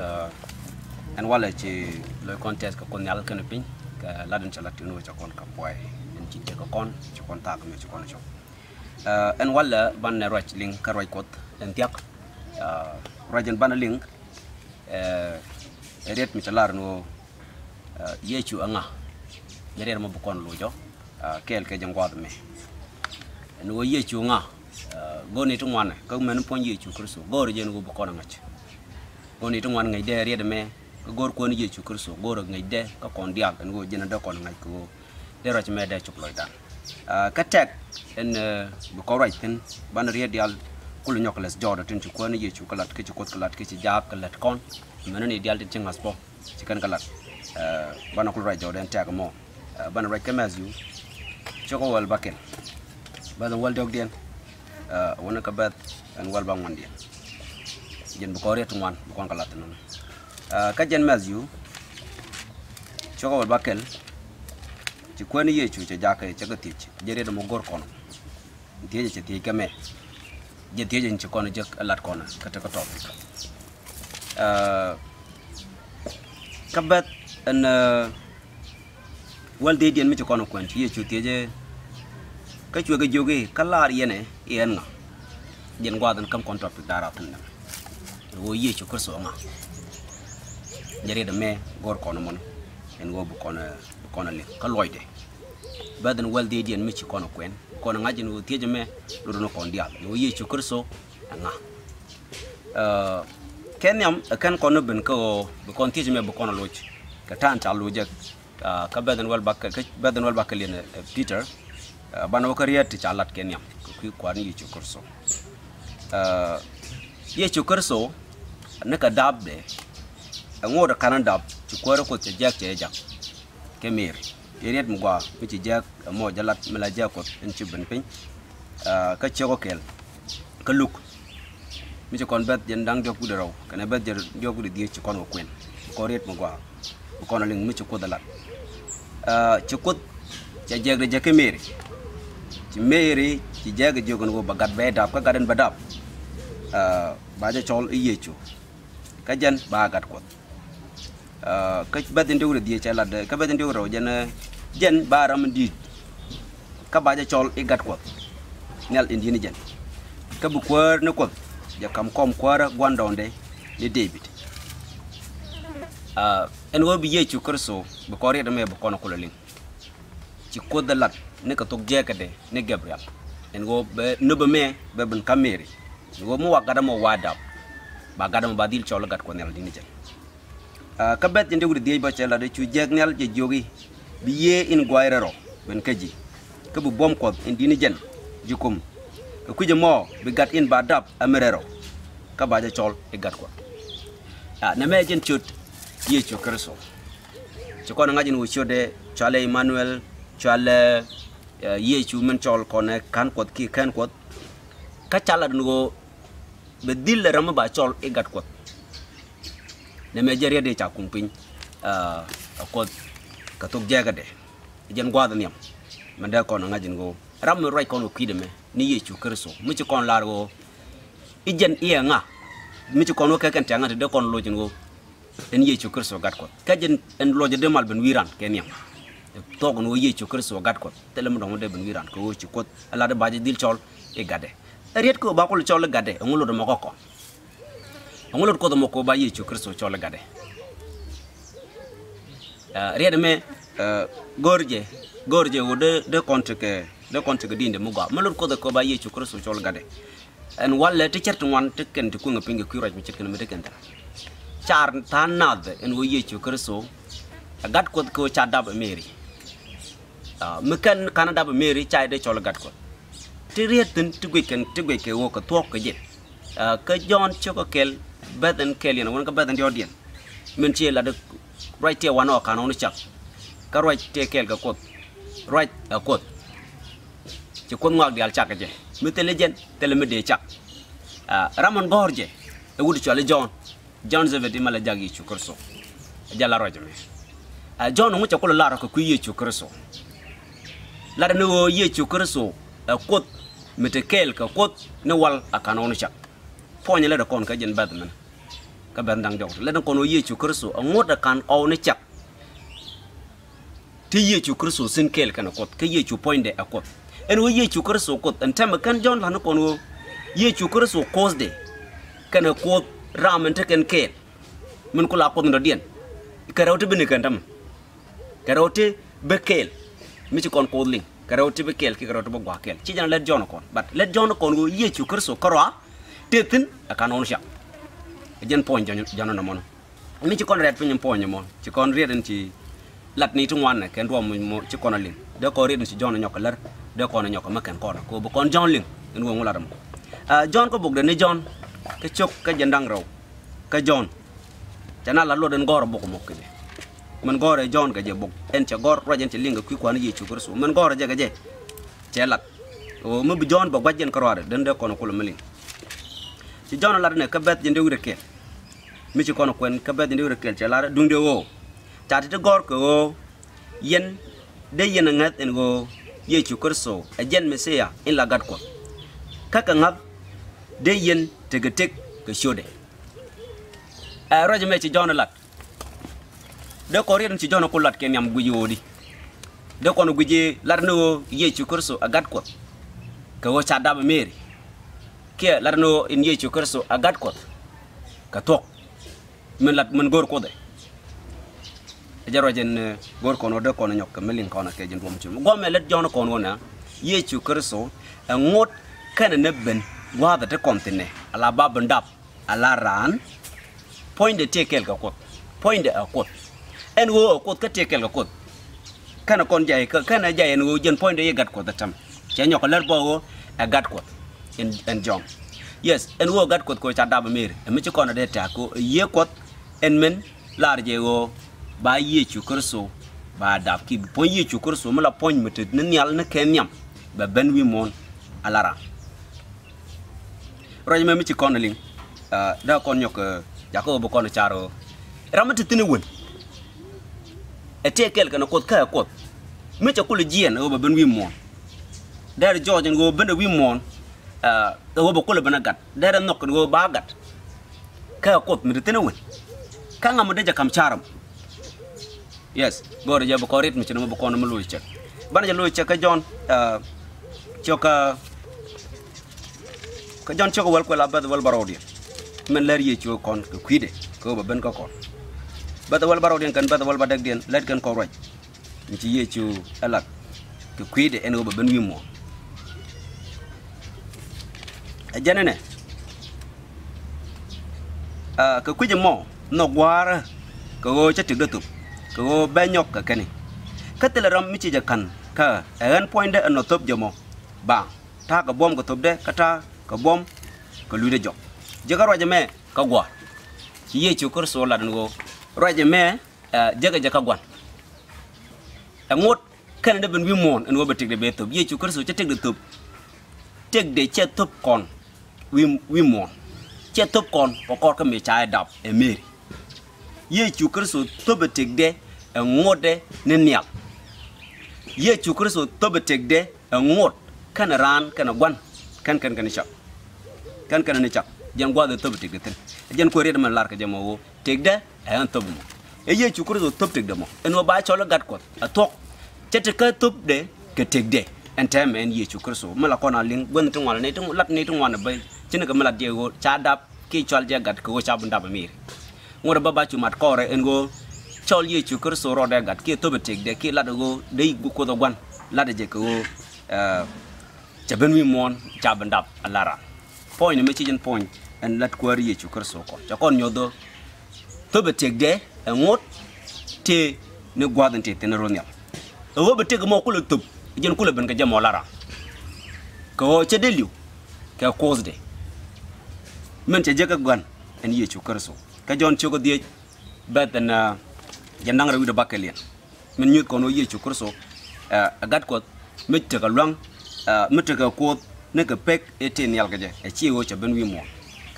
Eh, en wala ci loy contexte ko kon yalla kan pin ka ladan ci latti no ci kon ka boy en ci ci kon ci kon tak me ci kon ci eh, en wala ban ne roch ling ka roch kot en tiak eh, rojen ban ling eret mi ci lar no yechu anga yerer mo bu kon lo jo kel ke jangwad me no yechu nga goni tu mwana ka men pon yechu kristo gore jen go bu kon ngach koni to wan ngai de riede me ko gor ko ni chukur so gor ngai de ko kon dial kan go jena do kon ngai ko de roch me de chuplo dan ka tek en e, bu ko roch tin ban riede dial kulu nyokles jodo tin chu ko ni yesu ke chu kelat kalat ke jab kalat kon mena ni dial tin chingas po chikan kalat bana kul roch jodo en tek mo ban roch ke yu choko wal bakel ban wal dog den wona ka bat en wal bang man jen bu ko retu wan bu kon kalat non ah, ka jen mazyu choko bakel ci kwani ye chu ci jaka ci ga ti ci jere da mo gor kono ti ci ti kame je ti je ci kono je lat kono ka ta ko top ah, kabat an ah, wal de den mi ci kono kon ci chu ti je ka chu ga joge kalar yene yen nga jen gwadan kam kon top dara tan wo yee iya ci kurso ma jere de me gor kono mon en go bu kono bu kono le ka loyde baden walde dien mi ci kono kwen kono ngaji no tieje me lu do ko ndial wo ye iya ci kurso nga eh, ken yam ken kono ben ko bu kon tieje me bu kono loj ka tan ta loj eh, ka badan wal bak ka badan wal bakka len eh, peter bana ko riyati ci alat ken yam ku ko ni ci kurso so. ye iya neka dab be de da kanan dab ci ko ko ci jak ci jak kemir yeret mu gwa mi ci jak e mo jalat mala jakot en ci ben pin ka ci ko kel ka luk mi ci kon bet jen dang jokku de raw kana bet jer jokku de ci kon ko kwen ko ret mu gwa ko na ling mi ci ko dalat ci ko ci jak de jak kemir ci meeri ci jak jogon go bagat be dab ka gaden ba dab ba ja chol e iyecho kajan ba gat kot eh, ka badin dewra diye cha lad ka badin jen jan jan baram di ka baja chol i gat nyal indi ni jen ka bu kwar ne kot ja kam kom kwara gwandonde ni david uh, en wo bi yechu kurso bu kori da me bu kono kulolin ci ko lat ne ka tok jeka de ne gabriel en wo be no be me be bun kamere wo mu wagada mo wadab ba gadam badil chawla gat ko nel dini jeng ah, ka bet jende gudi dey ba chela de chu jek nel je jogi bi in gwaire ro ben keji bom ko in dini jen jukum ka kuje mo bi gat in ba amerero ka ba je chol e gat ko a ah, na me jen chut ye chu kreso chu ko ngajin wo chale emmanuel chale eh, ye chu men chol kone kan kot ki kan kod. ka chala go be dil le rama ba chol e gat kot ne me jere de cha kumpin a ko ka tok jaga de e jen gwa daniam manda ko na ngajin go ram roi ko no kideme ni ye chu kerso mi chi kon lar go i e jen iya e nga mi chi kon wo ka kan ta nga de kon lo jin go en ye chu kerso gat kot ka jen en lo je de mal ben wiran keniam togon wo ye chu kerso gat kot telem dong de ben wiran ko wo chi kot ala de ba dil chol e gade riet ko bakul chole gade ngulur mokoko ngulur ko moko ba yichu kristo chole gade ya, riet me eh, gorje gorje wo de de kontre ke de kontre ke dinde ga mulur ko de ko ba yichu kristo chole gade en walle te cert wan te ken te ku ngapinge ku raj mi cert ken me de ken ta char tan nad en wo yichu kristo gat ko ko cha dab meri ah, mekan kanada meri de chole gat ko chỉ riêng tin chỉ quyết cần chỉ quyết cái wo cái thuốc cái gì cái yon cho cái kel beten kelian wan ka beten yodian mình chỉ là được right tie wan o kan on chắc cái right tie kel cái kot right a kot chỉ kon ngak dial chak je mi tele jen tele mình de chắc ramon gorje e wudi cho là john john sẽ về zevedi mala jagi chu kurso jala roje mi john cho cô là mu chakolo lara ko cơ chu kurso lara no ye cơ kurso kot mete kel ka kot ne wal akano no chak ponya le kon ka jen badman ka bandang jok le kon ye chu a ngoda kan o ne chak ti ye chu kursu sin kel kana kot ka ye chu point de kot en wo ye chu kursu kot en tem kan jon la no kon wo ye chu kos de ka na kot ramen te ken kel ko la kot ndo dien karawte bin kan tam be kel mi ci kon ko ling karo tibe kel ki karo tibe gwa kel chi jana let jono kon bat let jono kon go ye ci kerso karo tetin akan on sha jen pon jono jono na mon mi chi kon ret pin pon mon chi kon reden chi lat ni tun wan ken do mo chi kon lin de ko reden chi jono nyok lar de ko na nyok maken kon ko bu kon jon lin en wo ngula dam a jon ko bug de ni jon ke chok ke jendang raw ke jon jana la lo den gor bu ko mokki man gore jon je bok en che gor rojen che linga kwikwan ye chukur su man gore ga je chelak o mu bi jon ba gwajen karware den de kono kulu melin ci jon la ne ka bet jende wure ke mi ci kono kwen ka bet jende wure ke chelar dung de wo ti de gor ko yen de yen ngat en go ye chukur su a jen mesia in la gat ko ka ngap de yen tek ke shode a roje me ci jon lat de ko rin ci jono ko lat ken yam guji wodi de ko no guji larno ye ci kurso agat ko ka wo cha daba meri ke larno in ye ci kurso agat ko ka tok men lat men gor ko de jaro jen gor ko no de ko no nyok melin ko ke jen dum ci go me let jono ko no na ye ci kurso ngot kana nebben wada te kontine ala babandap ala ran point de tekel ka ko point de akot en wo ko ka te kel ko kana kon jay ka kana jay en wo jen point de gat ko tam che nyoko ler bo wo a gat ko en en jom yes en wo gat ko ko cha dab mir e mi ci kono de ta ko ye ko en men lar je wo ba ye chu kurso ba dab ki bo ye chu kurso mala la pon te ne nyal ne ken nyam ba ben wi mon alara roj me mi ci kono li ah, da kon nyok eh, ya bu kon charo ramata tene won e te kel kana kot ka kot me cha kul jien o ba ben wi mon der george go ben wi mon eh o ba kul bana gat der nok go ba gat ka kot mi tene won ka ngam de kam charam yes gore ja ba korit mi chino ba kono mu lu cha bana ja lu cha ka jon eh choka eh, ka jon choka wal ko la ba wal barodi men ler ye chu kon ku kwide ko ba ben ko kon bata wal baro den kan bata wal badak den let kan ko roj ci ye ci alak ke kuide eno ba ben wimo eh, janene a ah, ke kuide mo no gwara ke go ci tigda tup ke go ba nyok ka kani katel ram mi ci jakan ka en point de no top jomo ba ta ka bom ko top de kata ka bom ka luide jok jagaro jame ka gwa ci ye ci kurso ladan go roje me eh, jaga jaka gwan ngot kana da ben wi mon en wobe tegde be tob ye ci kursu ci tegde tob tegde ci tob kon wi wi mon ci tob kon o kor ka me chaay dab e eh, meri ye ci kursu tobe tegde ngode ne nial ye eh, ci kursu tobe tegde ngot kana ran kana gwan kan kan kan ni chap kan kan ni chap jam gwa de tob tig tin jan ko red ma lar ka jam wo de da an tob mo e ye chu kur do tob tik de mo en wo ba cholo gat ko a eh, tok chet ka tob de ke tik de en tem en ye chu kur so mala ko na ling gwen tin wal ne tin lat ne tin wan ba chin ka mala de go cha dap ki chol je gat ko cha bunda ba mir ngor ba ba chu mat ko re en go chol ye iya, chu kur so ro de gat ki tob tik de ki lat go de ko do gwan lat je ko eh chaben wi mon chaben alara point me ci jen point en lat kwari ye chukar soko cha kon nyodo to be tegde en wot te ne gwadan te ten ronya o be teg mo kula tup jen kula ben ga jamo lara ko che deliu ka kozde men che jeka gwan en ye chukar so ka jon chugo die batana eh, janang rawi da bakalian e men nyut kono ye chukar so eh, agat ko mit tega lang eh, mit tega ko ne ka pek eten yalga je e chi wo e cha ben wi mo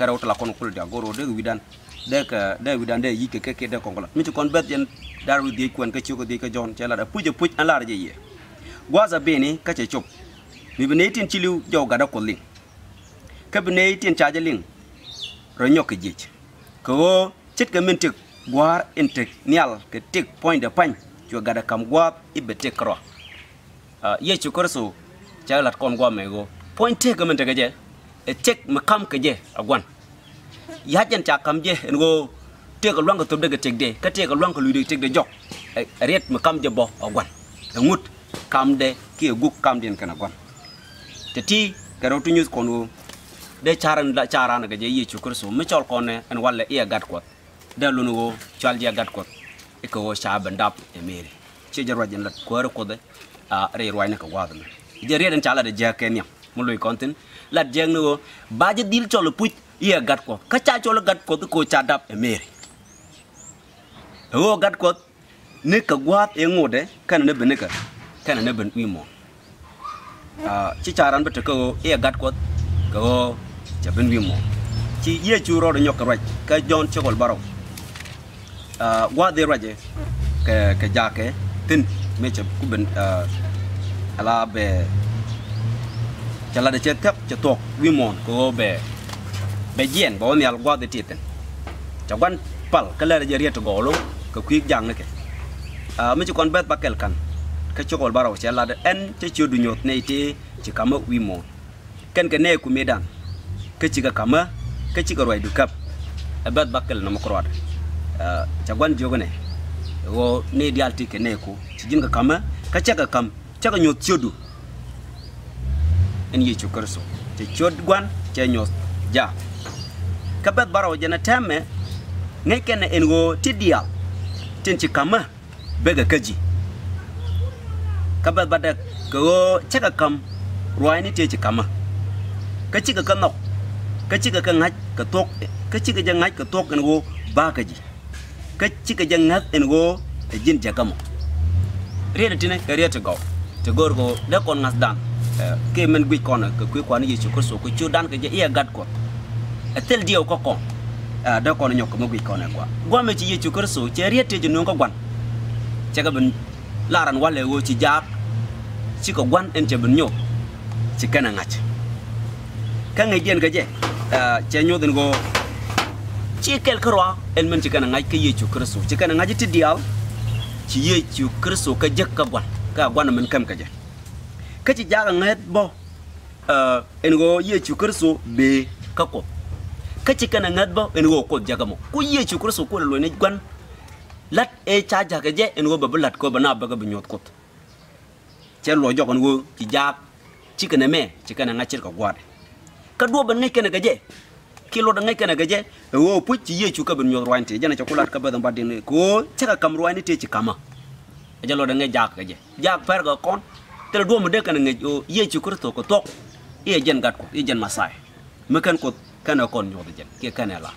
kara utala kon kul da goro de dan, de ka de dan de yike ke ke de kongola mi ti kon bet yen daru de kon ke ci ko de ka jon ci la da puje puj an la ye gwaza ka ce chop mi bi neetin ci liw jaw gada kolli ka bi neetin cha jalin ro nyok je ko ka min tik gwar intik nyal ke tik point de pain jo gada kam gwap ibe kro ro ah, ye ci korso cha kon gwa me go point te ka min te ga je cek me kam ke je agwan ya jan cha kam je ngo te ko longa tob de tek de ka te ko longa lu de tek de jok riet me kam je bo agwan ngut kam de ki guk kam den kan gwan te ti garo tu news kono de charan la charana ga je ye chukur so me chol kone en walla iya gat ko de lu ngo chal je gat ko e ko wo sha bandap e mere che jarwa jan lat ko ko de a re rwa ne ko wadna je riet en chala de je kenya muloy konten. lat jeng no ba je dil cholo put ye gat ko ka kacha cholo gat ko ko cha dap e meri ro gat ko ne ka guat e ngode kana ne beneka kana ne ben mo a chi cha ran bete ko ye gat ko ko cha ben mo chi ye chu ro do nyok raj ka jon chogol baro a wa de raje ke ke jake tin me meche kuben ala be cha la de che tep che tok wi mon ko be be yen bo mi al gwa de cha gwan pal ka la de riet go lo ka kwik jang ne ah, kan. ke a mi kon bet bakel kan ka ci gol baraw cha la de en che chu du nyot ne ti ci kama wi mon ken ke ne ku medan ka ci ga kama ka ci ga roi du kap e bet bakel na makro de cha gwan wo ne dialti ke ne ku ci jinga kama ka cha ga kam cha ga nyot du in Yesu so te chot gwan che nyos ja kabet baro jana teme ngekene en go tidial tin ci kama bega kaji kabet badak go chaka kam ruani te ci kama ka ci ka kanok ka ci ka ngaj ka tok ka ci ka ngaj ka tok en go ba kaji ka ci ka ngaj en go e jin jakamo rede tine ka e rede go te gorgo de ngas dan ke men gwi kona ke kwi kwani yesu kristo ku chu dan ke je iya gat ko tel dio ko ko da ko nyok mo gwi kona kwa gwa me ci yesu kristo che riete je non ko gwan che ga ben laran wale wo ci jaar ci ko gwan en che ben nyok ci kana ngach ka ngai jen ga je che den go ci kel kro en men ci kana ngai ke yesu kristo ci kana ngai ti dial ci yesu kristo ka je ka gwan ka gwan men kam ka je kachi jaga ngayet bo uh, engo ye chukur so be kako ka kana ngayet bo engo ko jaga mo ku ye chukur so ko lo ne gwan lat e cha jaga je engo babu lat ko bana baga ga nyot kot che lo jogon go ki jag ci kana me ci kana ngachir ka gwar ka do ban ngai kana gaje kilo da ngai kana gaje wo pu chi ye chuka ban nyot rwante jana chokolat ka ba dan badin ko chaka kam rwante ci kama ajalo da ngai jag gaje jag fer ga kon tere duwa mede kana nge o ye iya ci kurto ko tok iya jen gat ko iya jen masai mekan ko kana kon nyodo jen ke kana la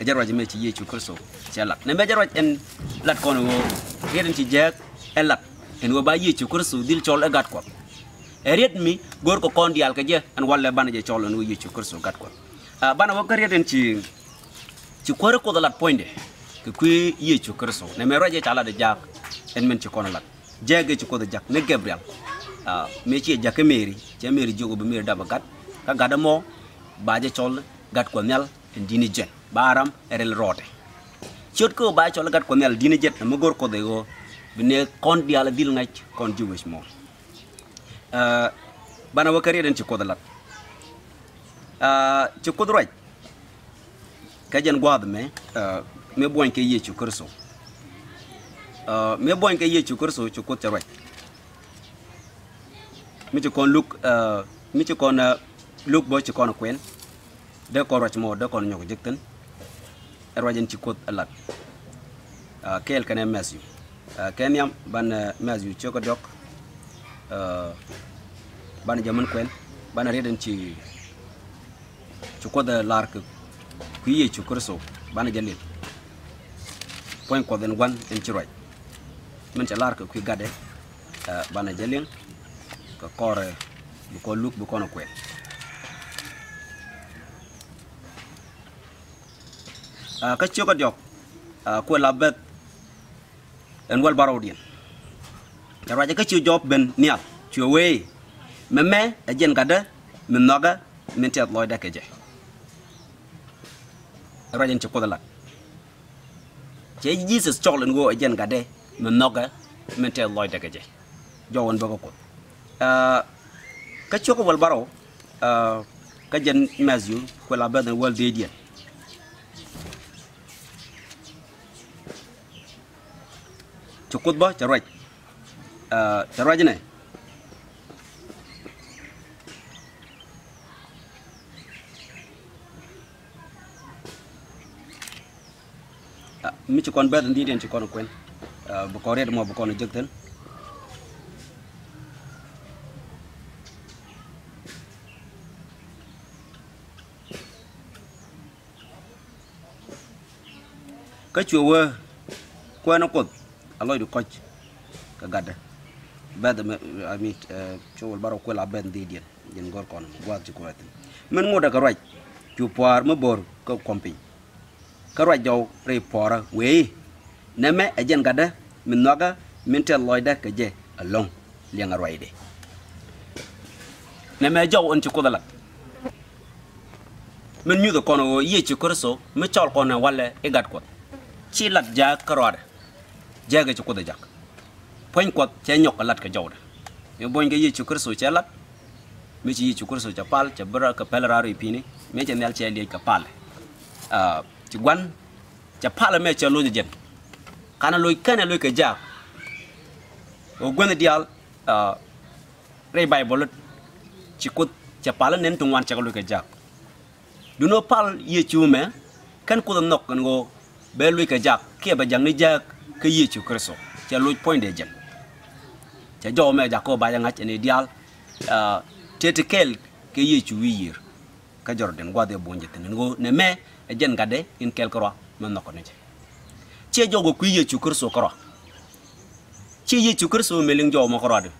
e jarwa me ci ye ci kurso ci lat ne be jarwa en lat kon wo yeden ci jek en en wo ba ye ci dil chol e gat ko e mi gor ko kon dial ka je an walle bana je chol en wo ye ci kurso gat ko bana wo kar yeden ci ci kore ko lat poinde ke kwe ye ci kurso ne me roje de jak en men ci kon lat jege ci ko de jak ne gabriel mechi jake meri che meri jogo be meri daba gat ka gada mo baje chol gat ko nyal dini jen baram erel rote chot ko ba chol gat ko nyal dini jet mo gor ko de go bine kon diala dil ngay kon jiwes mo uh, bana wakari den ci kodalat uh, ci kodroj kajen gwad me uh, me boñ ke yechu kurso me boñ ke yechu kurso ci kodroj mi ci kon luk eh, mi ci kon eh, luk bo ci kon kwen de ko roch mo de kon nyok jekten erwajen ci kot alak eh, kel kene mes yu ken yam ban mes yu ci ko dok ban jaman kwen ban reden ci ci de lark ku ye ci kurso ban jalil point ko den wan en ci roch men ci lark ku gade ban jalil ka kore bu ko luk bu no kwe a ah, ka chiyo ka jok a ah, kwe labet en wal baro dien ya raja ka chio job ben niat chio we meme e jen kada min noga min tiat loy dake je raja nchi kodalak che jesus choklen go e jen kada min noga min tiat loy je jowon bako kodalak Eh, ka choko wal baro eh, ka jan mazyu ko la badan wal dia ci khutba ci roj eh, ci roj ne ah, mi ci kon badan di den ci kon kwen bu ko red mo bu ko jëgtal bây ka chuwa kwa na kwa aloy do koch ka gada bad i mean chowal baro ko la ben di dia den gor kon gwa ji ko atin men ngoda ka raj chu par mo bor ko kompi ka raj jaw re pora we na me ajen gada min noga min tel loy da ka je along liang arwai de na me jaw on ci ko dala men nyu do kono ye số, mình me con kono wala e gạt quạt. chilat ja karwar ja ga chuko da jak poin ko che nyok lat ka jawda yo boin ga yi chukur so che lat mi chi yi chukur so cha pal cha bra ka pelra ri pini me che nel che li ka pal a ah, ci gwan cha pal me che lo jen kana loy kana loy ka ja o gwan dial a ah, re bible ci ko cha pal nen wan cha lo ka jak duno pal ye chume kan ko nok kan go Belui luy ka jak ke ba jang ni jak ke yesu kristo che luy point de jem che jo me jako ba jang ach ne dial tete kel ke yesu wi yir ka jordan gwa de bonje tenen go ne me jen ga de in kel kro man nako ne che jogo ku yesu kristo kro che yesu kristo meling jo mo kro de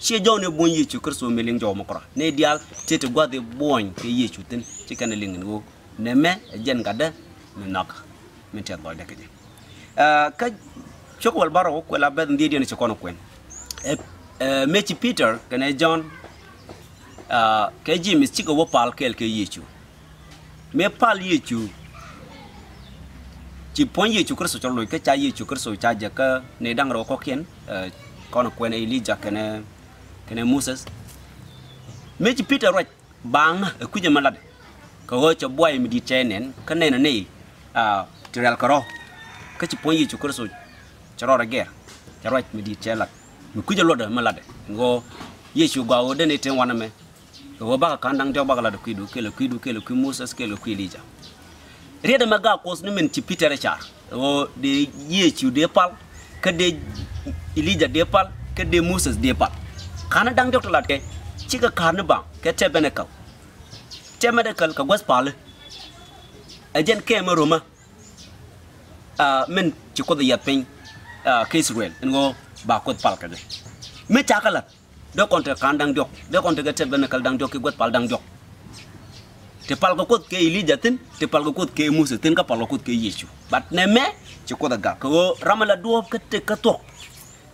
che jo ne bon yesu kristo meling jo mo kro ne dial tete gwa de bon ke yesu ten che kan lingen go ne me jen ga ne nako min te dole ke ka choko baro ko la bad ndidi ne chokono kwen mechi peter kane john ke ji mis chiko wo pal kel ke yechu me pal yechu ci pon yechu kristo cholo ke cha yechu kristo cha ja ka ne dang ro ko ken kono kwen elija kane kene Moses mechi Peter right bang kuje malad ko ho cho boy mi di tenen kanena ne tirel karo ke ci ponyi ci kurso charo rage roj mi di chelak mi de ma malade ngo yesu ne dene ten waname wo ka kandang de ke le ku kele ke le ku moses kele kui lija ma ga kos ni men ci peter char wo de yesu de pal ka de ilija de pal ka de moses de pal kana dang de tolat ke ci ka karne ba ke te benekal te medekal ka gospel ajen kemero ma Uh, min ci ko ya pen case wel ngo ba ko pal ka de me ta konte kan dang jok do konte ga te kal dang jok ki got pal dang jok te pal ko kot ke ilija tin te pal ko kot ke musa tin ka pal ko kot ke yesu bat ne me ci ko da ko ramala do ka ka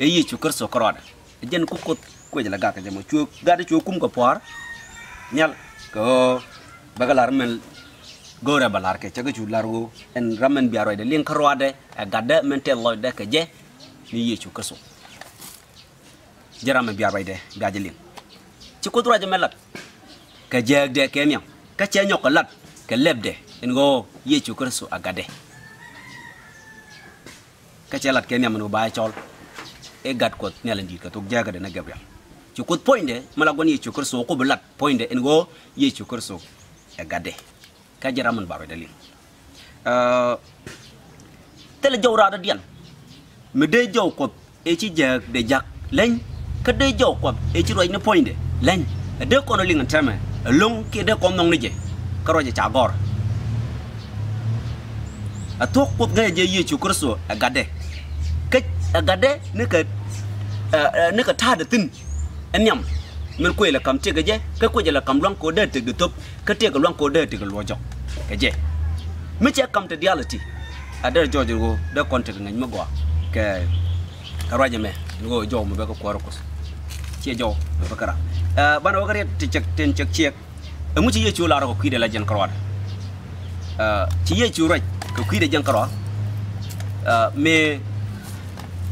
e yesu ker so korona e jen ku kot ko jela ga ka jamo chuk ga chukum kum ko por nyal ko bagalar mel gora balar ke chaga chu largo en ramen biaro de len karwa de mentel mente loy de ke je ni ye chu kaso jaramen biaro de gaje lin ci ko droje melat ke je de ke nyam ka che nyok lat ke lebde en go ye chu kaso agade ka che lat ke nyam no bay chol e gat ko nelandi ka tok jaga de na gabriel ci ko poinde mala gon ye chu kaso ko belat de en go ye chu kaso agade ka man baro dalil euh tele jawra da dian me de jaw ko e ci jak de jak lañ ka de jaw ko e ci roj ne de lañ e de ko no lingan tama e long ke de ko nong ni je ka roje cha gor a e tok ko ga je ye ci kurso a gade a gade ne ke ne ke ta da tin nyam mình men kwe la kam che ga je ka kwe la kam luang ko de te gutup ka te ga luang ko de te ga mình chỉ cầm je mi ở đây cho diality adar jojo go da kontre ngany à, magwa ke karaje me go jo mo be ko ko ko che jo be kara eh ban o gare ti chek ten chek chek e mu ci ye ci la ko ki de la jen karwa eh ci ye ci roj ko ki de jen karwa eh me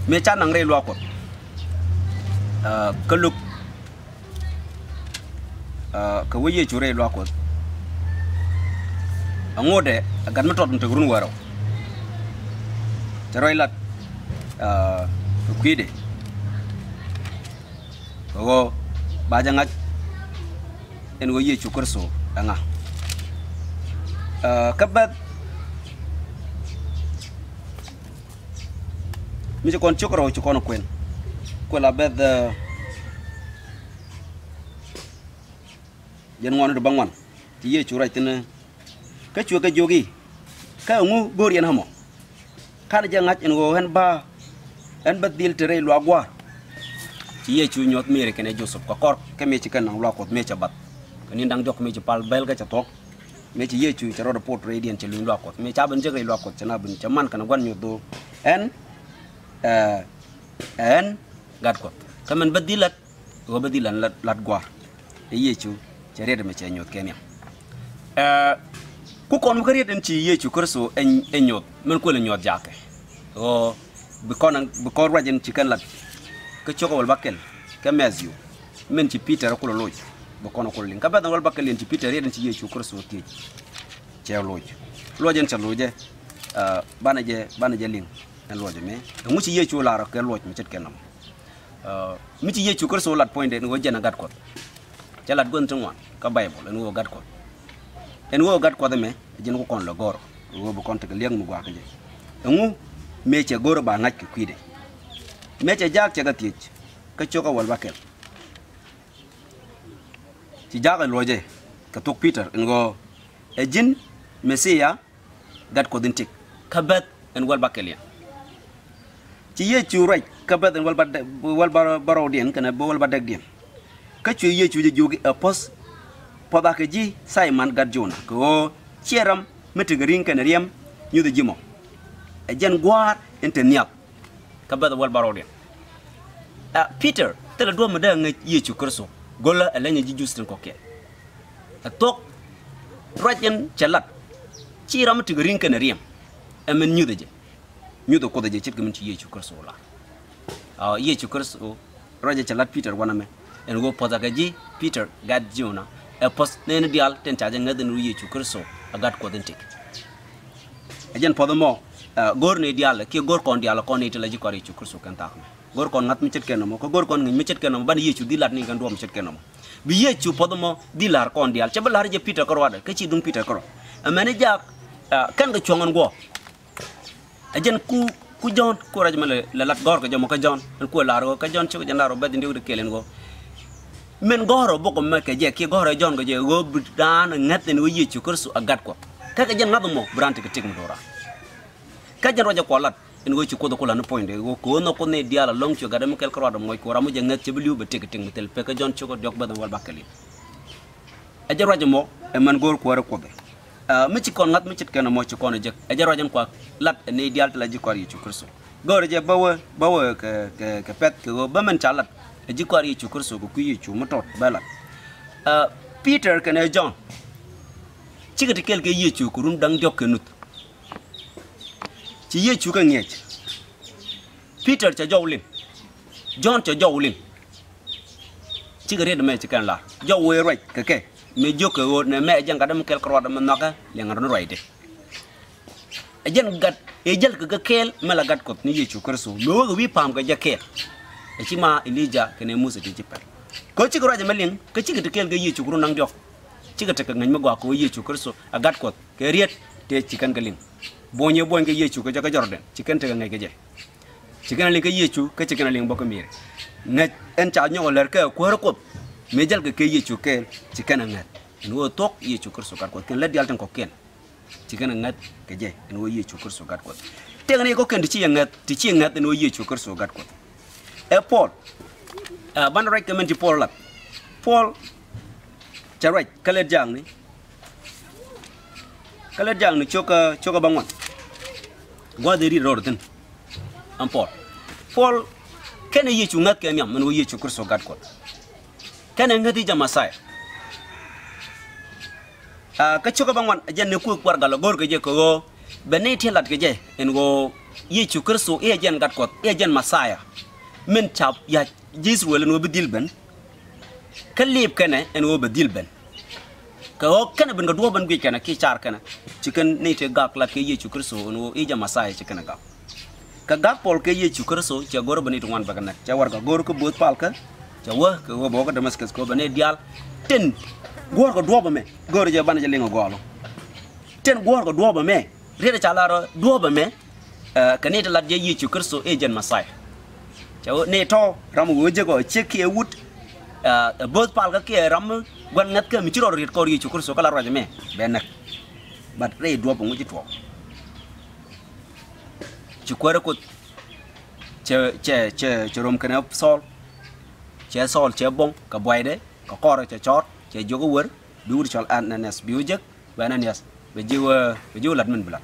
me cha nang re lo ko eh ka luk Eh, ka waye jure lo angode agan matot nte gurun waro te ilat uh, eh, kuide ko baja ngaj en waye chukur so anga uh, eh, kabat mi kon chukro oh, chukon kwen kwela jan ngwan do bangwan ti ye churai tene ka chu ka jogi ka ngu gor yen hamo kan ja ngat en anu go hen ba en ba dil tere lo agwa ti ye chu nyot mere ne josop ko kor ke me ci kan lo ko me ci bat ni ndang jok me ci pal bel ga ci tok me ci ye chu ci de port radiant ci lo ko me ca ban je ga lo ko ci na ban ci man kan gon nyu do en eh en gat ko kamen badilat go badilan lat lat gwa ye chu jarir mi chen yot kenya eh ku kon mukari den ci ye ya, kurso en en yot men ko le nyot jake eh. o oh, bi kon bi ko rajen ci kan lat ke choko wal bakel ke mezio men ci peter ko loj bi kon ko lin ka ba wal bakel en ci peter ye den ci ye ya, kurso ti ci loj lojen ci loje eh, bana je bana je ling en kan loje me mu ci ye ya, ke loj mi cet kenam eh, mi chi ye ci kurso lat point de ngo jena gat ko jalat gon tungwa ka bible en wo gat ko en wo gat ko de jin ko kon lo gor wo bu kon te liang mu gwa ka je ngu me che goro ba nak ki kwide me che jak che gat tich ka choka wal bakel ti ya. jak lo je ka tok peter en go e jin mesia gat ko din tik bet en wal bakel ya ci ye ci roj bet en wal ba wal baro dien kana bo wal ba dag dien ka chu ye chu jogi a pos po ba ji sai man gar jona ko cheram mete garin kan riem nyu de jimo a eh, jan gwar ente niap ka ba wal barode a eh, peter tala do mu da nga iya ye chu kurso gola ala nya ji justin ko ke a tok rajen chalak iya cheram mete garin kan riem amen nyu de je nyu de ko de je chit gamin chi ye chu kurso la eh, a iya ye chu kurso raja chalak peter wana me en go pota ga ji peter gad jiuna e pos nen dial ten ta jenga den ruye chu kristo agat ko den tik ejen podo mo gor ne dial ke gor kon dial kon ne tele ji ko ri chu kristo kan ta gor kon ngat mi chet kenamo ko gor kon ngi mi chet kenamo ban ye chu dilat ni kan do mi chet kenamo bi ye chu podo mo dilar kon dial che balar je peter korwa da ke chi dun peter koro amene jak kan ga chongon go ejen ku ku jon ku rajmale lat gor ko jom ko jon ko laro ko jon ci jan laro badin diu de kelen go men goro boko ma ke je ki goro jon go je go dan ngat ne chukur chu kursu agat ko ka ke jen nadmo brant ke tik dora ka jen roja kolat en go ko do point go ko no ko ne diala long chu gadam kel kro adam ngoy ko ramu je ngat che be tik tik pe ka jon chu dok badam wal bakali a je roja mo e man gor ko re ko be mi ci kon ngat mi ci ken mo ci kon je a roja ko lat e ne dial tala ji ko ri chu kursu goro je bawa bawa ke ke pet ke go ba chalat ji kwari chu kurso ku yi chu bala peter kana john chiga de ke yi chu kurun dang jok kenut ci yi ka ngech peter cha jowlin john cha jowlin chiga red me chikan la jowe right kake me jok wo ne me jang kadam kel kro dam noka yang ron right de ajan gat ejal ke kel mala gat kot ni yi chu kurso lo wi pam ka jakel Echima ilija kene musa ti jipar ko chikuro aja jamalin ka chikito kel ge yi chukuru nang diof Chikito gata ngan mego ako ko so agat kot ke riet te chikan keling. bonye bon ga yi chuka jaga jordan chikan te ga ngai ga je chikan aling ka yi chu chikan aling boko mire ngat en cha nyong oler ke ko kop mejal ke ke yi ke chikan ngat no tok yi chukur so kar kot ken let dial ten ko ken chikan angat ke je no yi so gat ko te ngani ko di ti ngat di ngat no yi chukur so kar kot e paul ah, ban rek men ti paul lat paul ca rek kale jang ni kale jang ni choka choka bangwan gwa de ri ror den am paul paul kene ye chu ngat ke miam men wo ye chu kurso gat ko kene ngati jama sai ah, a ka choka bangwan jan ne ku kwar galo gor ke je ko bene ke je en go ye chu kurso e jan gat ko e jan masaya من شاب يا جيز ولن وبديل بن كليب كنا إن وبديل بن كهو كنا بن قدوا بن قي كنا كي شار كنا chicken ne te gak la ke ye chukr so no e ja masai chicken ga ka gak pol ke ye chukr so cha gor bani twan bagana cha war ga gor ko bot pal ka cha wa ko wo bo ga damaskus ko bane dial ten gor ko duoba me gor je bana je lingo golo ten gor ko duoba me rede cha la ro duoba me ka ne te la je ye chukr so e jan masai cho nên cho ram ngồi chơi gọi chơi kia wood à, à, both pal cái kia ram quan ngắt cái mình chỉ rồi có đi chụp số cái là rồi mẹ bên này bắt đây đua bông cái chụp chụp qua rồi chơi chơi chơi chơi rom cái này sol chơi sol chơi bông cái boy đấy cái cò chơi chót chơi vô cái word biểu đi chơi ăn nè nè biểu giấc bên nè nè bây giờ bây giờ lật mình bật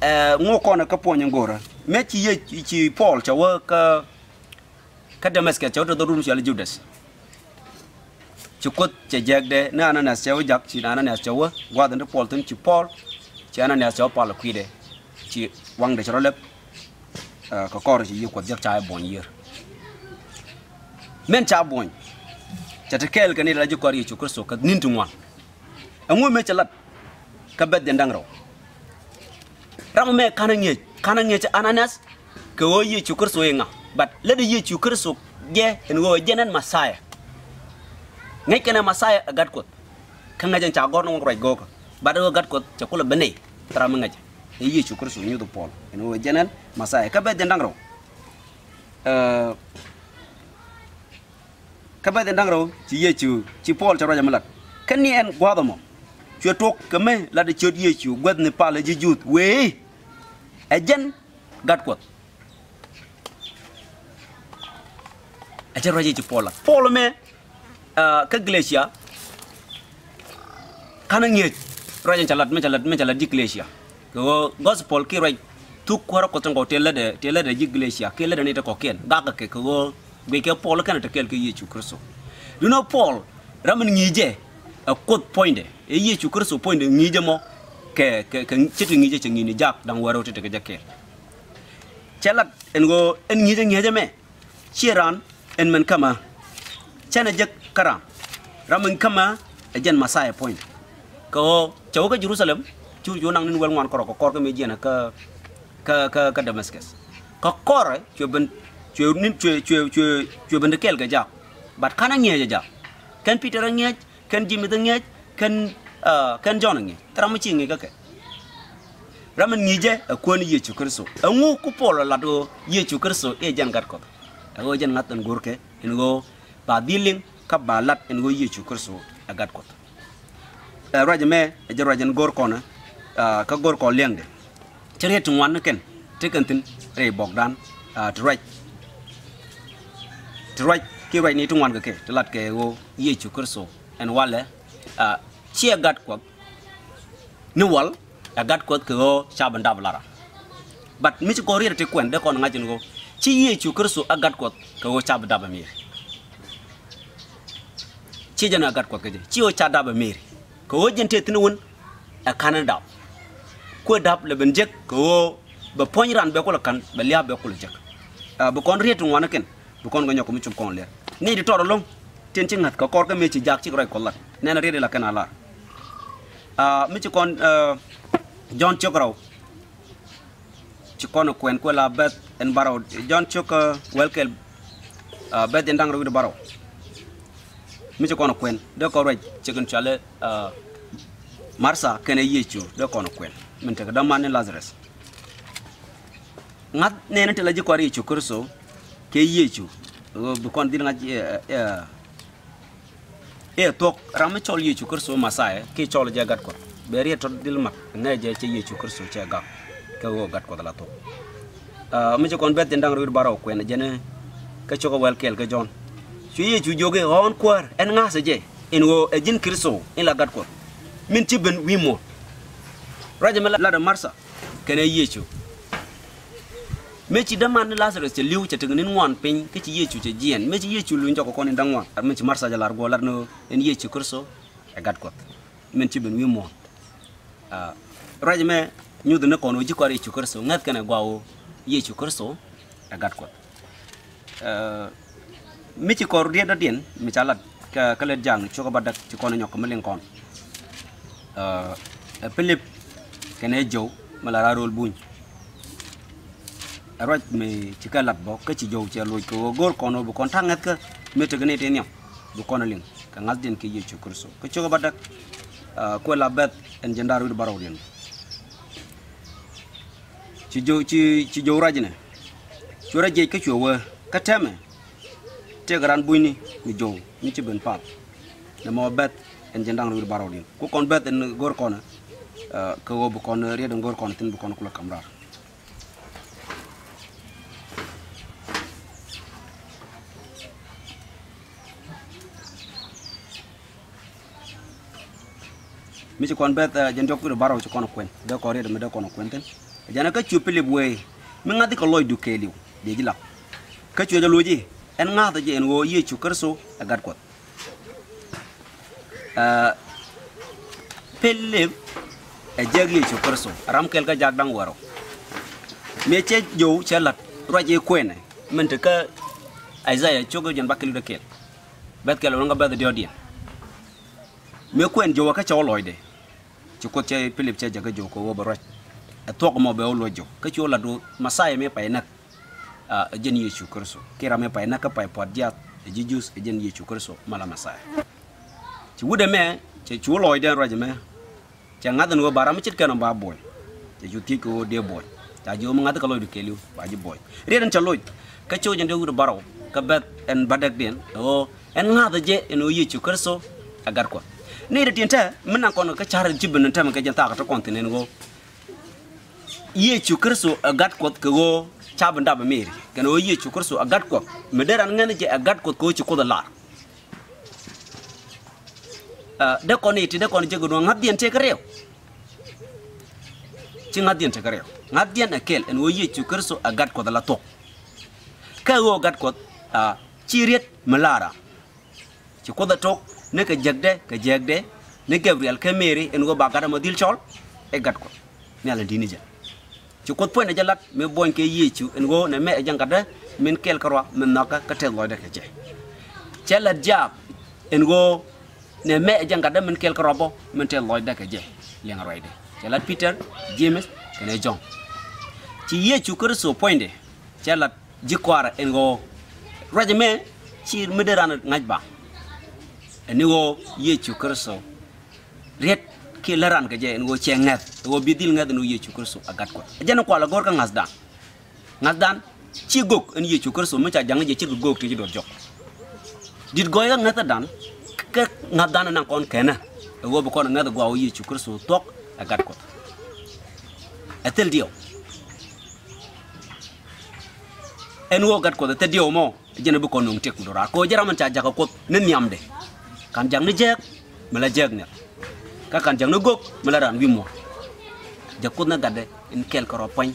à, ngô con nó cấp point ngô rồi mechi ye chi paul cha wa ka ka damascus cha to dum cha judas ci kot ca jagde na na na wa jak na na cha wa wa den paul ten chi paul na na cha paul ku de chi wang de eh, cha lep ka kor ye ko jak cha bon yer men cha bon cha te kel ka ni la ju kor yi ci so ka nintu mo amu me cha lat ka bet ndang dangro ramu me kanang ye kana ngeche ananas ke wo ye chukur so yenga but le de ye chukur so ye en wo ye nan masaya ngai kana masaya agat ko kanga jan cha gorno ngrai go ko but wo gat ko cha kula bene tra manga cha ye chukur so nyu do pol en wo ye nan masaya ka be den dangro eh ka be den dangro chi ye chu chi pol cha raja malak kan ni en gwa do mo chu tok kame la de chu ye chu gwad ne pa le ji jut we ejen gatko ejen raje ci pola pola me uh, ka glacia kana nge raje chalat me chalat me chalat di glacia go gospel ki raj tu kwara ko tango tela de tela de di glacia ke la de ne ko ken ga ga ke ko be ke polo kana ta kel ke yesu kristo you know paul ramen ngi je a code point e yesu kristo point ngi je mo ke ke ke chiti ngi je ngi ni jak dang waro te ke jakke chalat en go en ngi je ngi je me chiran en men kama chana e jak kara ramen kama ajan e masaya e point ko chawo ke jerusalem chu jo nang nin wel ngwan koro ko kor me jena ke ke ke ka damascus ko kor chu ben chu nin chu chu chu chu ben kel ga jak bat kana ngi je jak kan peter ngi ken jimmy ngi ken ken jono ngi tramu chingi kake ramen ngije eh, akwani yechu kristo la eh, kupolo lado chu kristo e eh, jan gat ko go oh, jan ke gurke go ba diling ka ba lat ye chu yechu a gat ko a raja me a je rajan gor kona a ka gor ko de chere wan ken tin re bogdan a traj traj ki rai ni wan ke ke telat ke go chu kristo en wale chia gat kwak ni wal a gat kwat ko shaban dab lara but mi ko rir te kwen de kon ngajin go chi ye chu kursu a gat kwat ko shaban dab mi chi jana gat kwat ke chi o cha dab mi ko jin te tin won a kanan dab ko dab le ben jek ko ba poñ ran be ko kan ba liya be ko jek bu kon retu ngwana ken bu kon ga nyoko mi chum kon ler ni di toro lom tin chin ngat ko kor ga me ci jak ci roy ko nena la kana Ah, mi ci kon eh, jon chokro ci kon kwen ko la bet en baro jon chok eh, welkel ah, bet en dang ro baro mi ci kon kwen de ko rej ci gun chale eh, marsa kene yecho de kon kwen min te da man lazarus ngat nene te la ji ko ri chu kurso ke yecho bu kon dil ngat e iya, tok rama chol ye chu masa masae ya. ke chol je gat ko beri ya to dil mak na je che ye chu kurso che ga ke wo gat ko dala a ah, mi je kon bet ndang rir baro ko ne jene ke choko wal kel ke jon chu ye chu joge on kwar en nga se je en wo e jin kurso en la gat ko min ti ben wi mo rajamala la da marsa kene ye chu mechi da man lazarus te liu te ngin ngwan pin ke ci yechu te jien mechi yechu lu njoko konin dangwa ar mechi marsa jalar go larno en yechu kurso e gat kot men ci ben wi mo a rajme nyu de ko wu ji ko yechu kurso ngat kana gwawo yechu kurso e gad kot mechi kor dia da dien mechi alat ka kala jang choko badak ci kono nyoko melin kon euh pelip kene jow mala rarol buñ roj me chika lat bo ke chi jow che loj ko gol kono bu kon tangat ke me te gane te nyam bu kono ling ka ngas den ke ye chu kurso ke chu badak ko la bet en jendar wi baro den ci jow ci ci jow rajne chu ke chu ka teme te gran buini mi jow mi ci ben pap na mo bet en jendar wi baro den ku kon bet en gor kono ke wo bu kon re gor kono tin bu kon kula kamrar mi ci kon bet jen jok kudo baro ci kono kwen de ko redo mi de kono kwen ten jana ka ci pili bwe mi ngati ko loy du keliw de ji la ka ci jalo ji en ngata je en wo ye ci kerso agat kot uh, pelle e jagli ci kerso ram kel ka jag dang waro me ce jow ce lat roje kwene min te ka aizaya chogo jen bakelu de kel bet kelo nga bet de odien me kwen jowa ka chawo loyde ci ko ce philip ce jaga joko ko wo baro to ko mo be wo jo ke do masaya me pay nak a e jen yesu kristo kira me pay nak pay pod dia ji e jus e jen yesu kristo mala masaya ci wude me ci ci wala de roje me ci ngadan wo bara ci ba boy ci juti ko de boy ta jo ngad ka loy keliu ba ji boy redan ca loy ka jen de wude baro ka bet en badak den o en ngada je en o yesu kristo agar ko nede tiente tinta muna kono ka char jibin ta ke janta ka ta kontinen go ye chukir su a gat kot ke go chabin da ba meri kana o ye chukar a gat kot Medera ngana je a gat kot ke chi chukod da lar da koni ti da koni je ngat ngadian te kareo ngat ngadian te kareo ngadian kel en wo ye chukir su a kot la tok ka go gat kot a chiriet melara chukod tok ne ka jagde ke jagde ne gabriel ka meri en go bagara ma dil chol e gat ko ne ala dini ja ci ko point lat, me boñ ke yeecu en go ne me e jangada min kel karwa min naka ka tel lo de ke je ci la jab en go ne me e jangada min kel karwa bo min tel loy de ke je li nga roy de ci la peter james kene jong ci yeecu ko reso point de ci la jikwara en go rajme ci ngaj ngajba eni wo ye chu kurso ret ke laran ka je en wo che ngat wo bidil ngat no ye chu kurso agat ko no ko la gor ka ngasdan ngasdan ci gok en ye chu kurso ma cha jang je ci gok ti do jok dit goy ka ngata dan ke ngadan na kon kena wo bu kon ngat gwa wo ye chu kurso tok agat ko etel dio en wo gat ko te dio mo jene bu kon nong tek do ra ko jaram man cha jaka ko ne de kanjang ni jek mala jek ne ka kanjang no gok mala ran wi mo jakut na gade in kel ko ropañ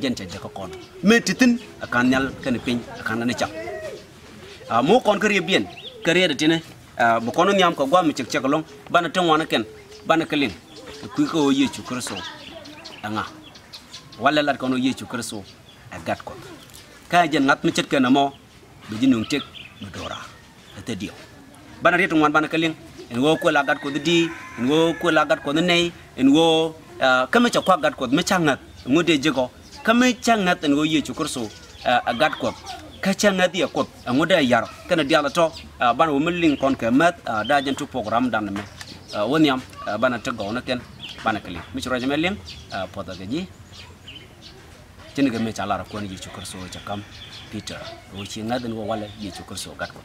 jen ca jaka kon metitin akan nyal kan pin akan na ca a ah, mo kon kare bien kare da tine ah, bu kono nyam ko mi cek cek long bana tan wana ken bana kelin ku ko ye cu kreso anga wala lat kono ye cu kristo agat ko ka jen nat mi cet kana mo bi jinung tek mi dora ta dio bana rit ngwan bana kaling en wo ko lagat ko di en wo ko lagat gat ko nei en wo eh, kame cha kwa gat ko me changa ngode jigo kame changa ten wo ye chu kurso eh, gat ko ka changa dia ko ngode yar kana dia la to eh, bana wo miling kon ke mat da jen tu program dan me wonyam bana te go na ken bana kaling mi chura jameling poda gaji tiniga me cha la ra ko ni chu kurso cha kam peter wo chi ngaden wo wala ye chu gat ko